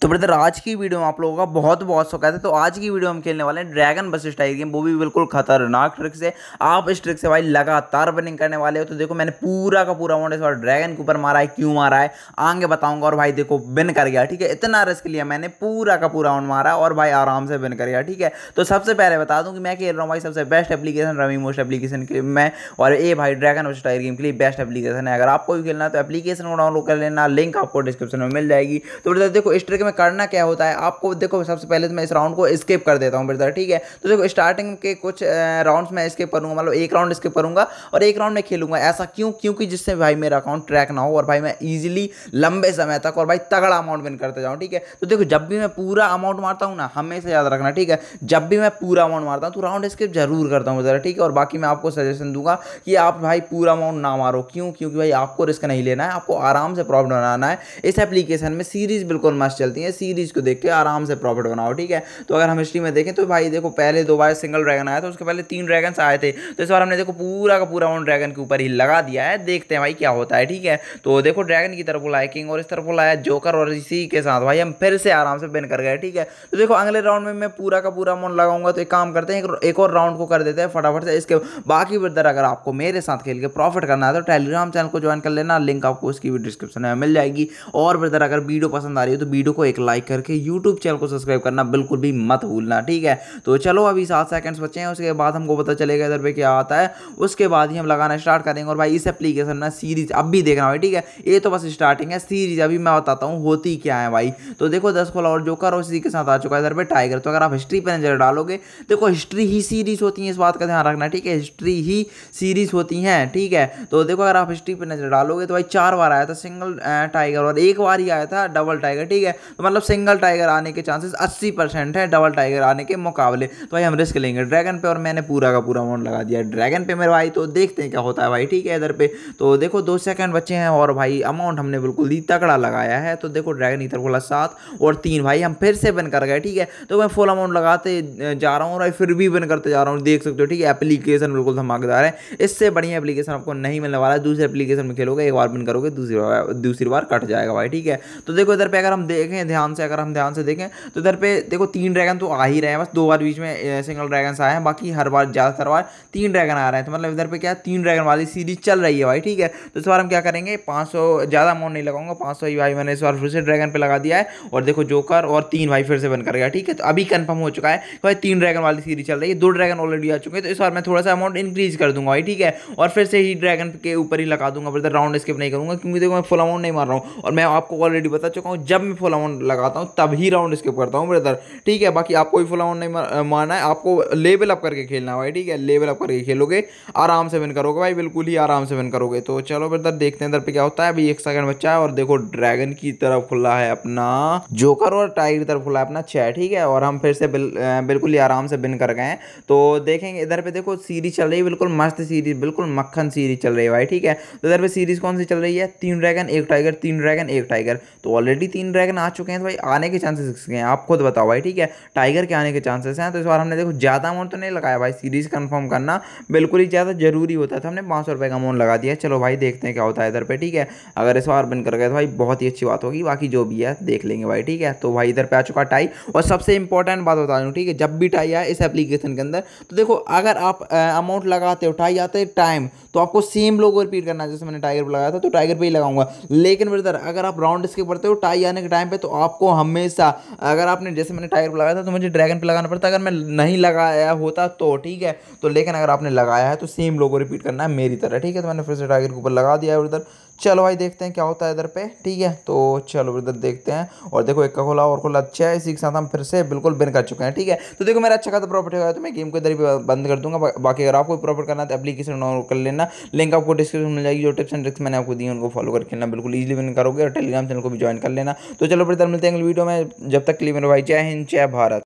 तो ब्रदर आज की वीडियो में आप लोगों का बहुत बहुत स्वागत है तो आज की वीडियो हम खेलने वाले हैं ड्रैगन बस स्टाइल गेम वो भी बिल्कुल खतरनाक ट्रिक से आप इस ट्रिक से भाई लगातार बनिंग करने वाले हो तो देखो मैंने पूरा का पूरा अमाउंट इस बार ड्रैगन के ऊपर मारा है क्यों मारा है आगे बताऊंगा और भाई देखो बिन कर गया ठीक है इतना रिस्क लिया मैंने पूरा का पूरा राउंड मारा और भाई आराम से बिन कर गया ठीक है तो सबसे पहले बता दूँ कि मैं खेल रहा हूँ भाई सबसे best application Ravi most application के मैं और ए भाई ड्रैगन बस स्टाइल गेम के लिए बेस्ट एप्लीकेशन है अगर आपको भी खेलना तो एप्लीकेशन को डाउनलोड कर लेना लिंक आपको डिस्क्रिप्शन में मिल जाएगी तो ब्रदर देखो इस ट्रिक देखो मैं करना क्या होता है आपको देखो सबसे पहले तो मैं इस राउंड को स्किप कर देता हूँ ब्रदर ठीक है तो देखो स्टार्टिंग के कुछ राउंड्स मैं स्किप करूँगा मतलब एक राउंड स्किप करूँगा और एक राउंड में खेलूंगा ऐसा क्यों क्योंकि जिससे भाई मेरा अकाउंट ट्रैक ना हो और भाई मैं ईजिली लंबे समय तक और भाई तगड़ा अमाउंट विन करते जाऊँ ठीक है तो देखो जब भी मैं पूरा अमाउंट मारता हूँ ना हमेशा याद रखना ठीक है जब भी मैं पूरा अमाउंट मारता हूँ तो राउंड स्किप जरूर करता हूँ ज़रा ठीक है और बाकी मैं आपको सजेशन दूंगा कि आप भाई पूरा अमाउंट ना मारो क्यों क्योंकि भाई आपको रिस्क नहीं लेना है आपको आराम से प्रॉब्लम बनाना है इस एप्लीकेशन में सीरीज बिल्कुल मस्त चलती चलती है सीरीज को देख के आराम से प्रॉफिट बनाओ ठीक है तो अगर हम हिस्ट्री में देखें तो भाई देखो पहले दो बार सिंगल ड्रैगन आया था उसके पहले तीन ड्रैगन आए थे तो इस बार हमने देखो पूरा का पूरा उन ड्रैगन के ऊपर ही लगा दिया है देखते हैं भाई क्या होता है ठीक है तो देखो ड्रैगन की तरफ बुलाया किंग और इस तरफ बुलाया जोकर और इसी के साथ भाई हम फिर से आराम से बिन कर गए ठीक है तो देखो अगले राउंड में मैं पूरा का पूरा अमाउंट लगाऊंगा तो एक काम करते हैं एक और राउंड को कर देते हैं फटाफट से इसके बाकी ब्रदर अगर आपको मेरे साथ खेल के प्रॉफिट करना है तो टेलीग्राम चैनल को ज्वाइन कर लेना लिंक आपको उसकी भी डिस्क्रिप्शन में मिल जाएगी और ब्रदर अगर वीडियो पसंद आ रही हो तो वीडियो वीडियो को एक लाइक करके यूट्यूब चैनल को सब्सक्राइब करना बिल्कुल भी मत भूलना ठीक है तो चलो अभी सात सेकंड्स बचे हैं उसके बाद हमको पता चलेगा इधर पे क्या आता है उसके बाद ही हम लगाना स्टार्ट करेंगे और भाई इस एप्लीकेशन में सीरीज अब भी देखना भाई ठीक है ये तो बस स्टार्टिंग है सीरीज अभी मैं बताता हूँ होती क्या है भाई तो देखो दस को और जो करो इसी के साथ आ चुका है इधर पर टाइगर तो अगर आप हिस्ट्री पर नजर डालोगे देखो हिस्ट्री ही सीरीज होती है इस बात का ध्यान रखना ठीक है हिस्ट्री ही सीरीज होती हैं ठीक है तो देखो अगर आप हिस्ट्री पर नजर डालोगे तो भाई चार बार आया था सिंगल टाइगर और एक बार ही आया था डबल टाइगर ठीक है तो मतलब सिंगल टाइगर आने के चांसेस अस्सी परसेंट है डबल टाइगर आने के मुकाबले तो भाई हम रिस्क लेंगे ड्रैगन पे और मैंने पूरा का पूरा अमाउंट लगा दिया ड्रैगन पे मेरे भाई तो देखते हैं क्या होता है भाई ठीक है इधर पे तो देखो दो सेकंड बचे हैं और भाई अमाउंट हमने बिल्कुल ही तगड़ा लगाया है तो देखो ड्रैगन इधर बोला सात और तीन भाई हम फिर से बन कर गए ठीक है तो मैं फुल अमाउंट लगाते जा रहा हूँ और फिर भी बन करते जा रहा हूँ देख सकते हो ठीक है एप्लीकेशन बिल्कुल धमाकेदार है इससे बढ़िया एप्लीकेशन आपको नहीं मिलने वाला है दूसरे एप्लीकेशन में खेलोगे एक बार बन करोगे दूसरी बार दूसरी बार कट जाएगा भाई ठीक है तो देखो इधर पे अगर हम देख देखें ध्यान से अगर हम ध्यान से देखें तो इधर पे देखो तीन ड्रैगन तो आ ही रहे हैं बस दो बार बीच में सिंगल ड्रैगन आए हैं बाकी हर बार ज़्यादातर बार तीन ड्रैगन आ रहे हैं तो मतलब इधर पे क्या तीन ड्रैगन वाली सीरीज चल रही है भाई ठीक है तो इस बार हम क्या करेंगे पाँच ज़्यादा अमाउंट नहीं लगाऊंगा पाँच सौ भाई मैंने इस बार फिर से ड्रैगन पर लगा दिया है और देखो जोकर और तीन भाई फिर से बन कर गया ठीक है तो अभी कन्फर्म हो चुका है भाई तीन ड्रैगन वाली सीरीज चल रही है दो ड्रैगन ऑलरेडी आ चुके हैं तो इस बार मैं थोड़ा सा अमाउंट इंक्रीज कर दूंगा भाई ठीक है और फिर से ही ड्रैगन के ऊपर ही लगा दूंगा फिर राउंड स्किप नहीं करूँगा क्योंकि देखो मैं फुल अमाउंट नहीं मार रहा हूँ और मैं आपको ऑलरेडी बता चुका हूँ जब मैं फुल राउंड लगाता हूँ तभी राउंड स्किप करता हूँ ब्रदर ठीक है बाकी आपको भी फुल राउंड नहीं मारना है आपको लेवल अप करके खेलना है भाई ठीक है लेवल अप करके खेलोगे आराम से विन करोगे भाई बिल्कुल ही आराम से विन करोगे तो चलो ब्रदर देखते हैं इधर पर क्या होता है अभी एक सेकंड बच्चा है और देखो ड्रैगन की तरफ खुला है अपना जोकर और टाइगर की तरफ खुला है अपना छः ठीक है और हम फिर से बिल्कुल ही आराम से विन कर गए हैं तो देखेंगे इधर पर देखो सीरीज चल रही है बिल्कुल मस्त सीरीज बिल्कुल मक्खन सीरीज चल रही है भाई ठीक है तो इधर पर सीरीज कौन सी चल रही है तीन ड्रैगन एक टाइगर तीन ड्रैगन एक टाइगर तो ऑलरेडी तीन ड्रैगन आ चुके हैं तो भाई आने के चांसेस किसके हैं आप खुद बताओ भाई ठीक है टाइगर के आने के चांसेस हैं तो इस बार हमने देखो ज़्यादा अमाउंट तो नहीं लगाया भाई सीरीज कन्फर्म करना बिल्कुल ही ज़्यादा जरूरी होता था हमने पाँच सौ का अमाउंट लगा दिया चलो भाई देखते हैं क्या होता है इधर पर ठीक है अगर इस बार बिन कर गए तो भाई बहुत ही अच्छी बात होगी बाकी जो भी है देख लेंगे भाई ठीक है तो भाई इधर पर आ चुका टाई और सबसे इंपॉर्टेंट बात बता दूँ ठीक है जब भी टाई आए इस एप्लीकेशन के अंदर तो देखो अगर आप अमाउंट लगाते हो टाई आते टाइम तो आपको सेम लोग रिपीट करना जैसे मैंने टाइगर पर लगाया था तो टाइगर पर ही लगाऊंगा लेकिन ब्रदर अगर आप राउंड स्किप करते हो टाई आने के टाइम पे तो आपको हमेशा अगर आपने जैसे मैंने टाइगर पर लगाया था तो मुझे ड्रैगन पर लगाना पड़ता अगर मैं नहीं लगाया होता तो ठीक है तो लेकिन अगर आपने लगाया है तो सेम को रिपीट करना है मेरी तरह ठीक है तो मैंने फिर से टाइगर के ऊपर लगा दिया है उधर चलो भाई देखते हैं क्या होता है इधर पे ठीक है तो चलो इधर देखते हैं और देखो एक का खोला और खोला अच्छा है इसी के साथ हम फिर से बिल्कुल बिन कर चुके हैं ठीक है तो देखो मेरा अच्छा खाता प्रॉफिट होगा तो मैं गेम को इधर ही बंद कर दूंगा बाकी अगर आपको प्रॉफिट करना तो एप्लीकेशन डाउनलोड कर लेना लिंक आपको डिस्क्रिप्शन मिल जाएगी जो टिप्स एंड ट्रिक्स मैंने आपको दी उनको फॉलो करके लेना बिल्कुल ईजिली बिन करोगे और टेलीग्राम चैनल को भी ज्वाइन कर लेना तो चलो फिर मिलते हैं अगले वीडियो में जब तक के लिए मेरे भाई जय हिंद जय भारत